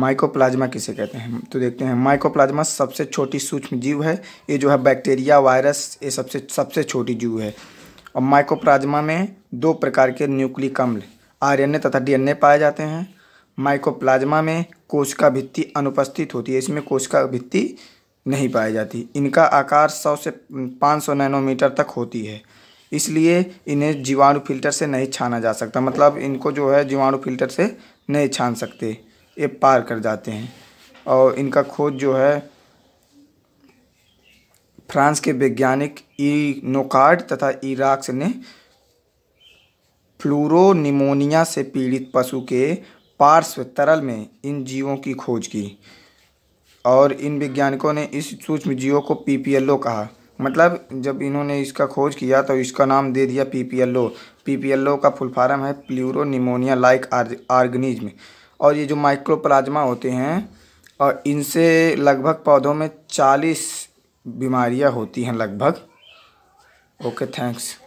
mycoplasma किसे कहते हैं तो देखते हैं माइकोप्लाज्मा सबसे छोटी सूक्ष्म जीव है ये जो है बैक्टीरिया वायरस ये सबसे सबसे छोटी जीव है और माइकोप्लाज्मा में दो प्रकार के न्यूक्लिक अम्ल आर तथा डी पाए जाते हैं माइकोप्लाज्मा में कोशिका भित्ति अनुपस्थित होती है इसमें कोशिका भित्ति नहीं पाई जाती इनका आकार 100 से 500 नैनोमीटर तक होती है इसलिए इन्हें जीवाणु फिल्टर से नहीं छाना जा सकता मतलब इनको जो है जीवाणु फिल्टर से नहीं छान सकते ये पार कर जाते हैं और इनका खोज जो है फ्रांस के वैज्ञानिक ई नोकार्ड तथा इराक्स ने फ्लूरोनिमोनिया से पीड़ित पशु के पार्श्व तरल में इन जीवों की खोज की और इन वैज्ञानिकों ने इस सूक्ष्म जीवों को पी पी एल ओ कहा मतलब जब इन्होंने इसका खोज किया तो इसका नाम दे दिया P P L O P P L O का फुल फार्म है प्लूरो निमोनिया लाइक आर्गनिज्म और ये जो माइक्रोप्लाज्मा होते हैं और इनसे लगभग पौधों में चालीस बीमारियां होती हैं लगभग ओके थैंक्स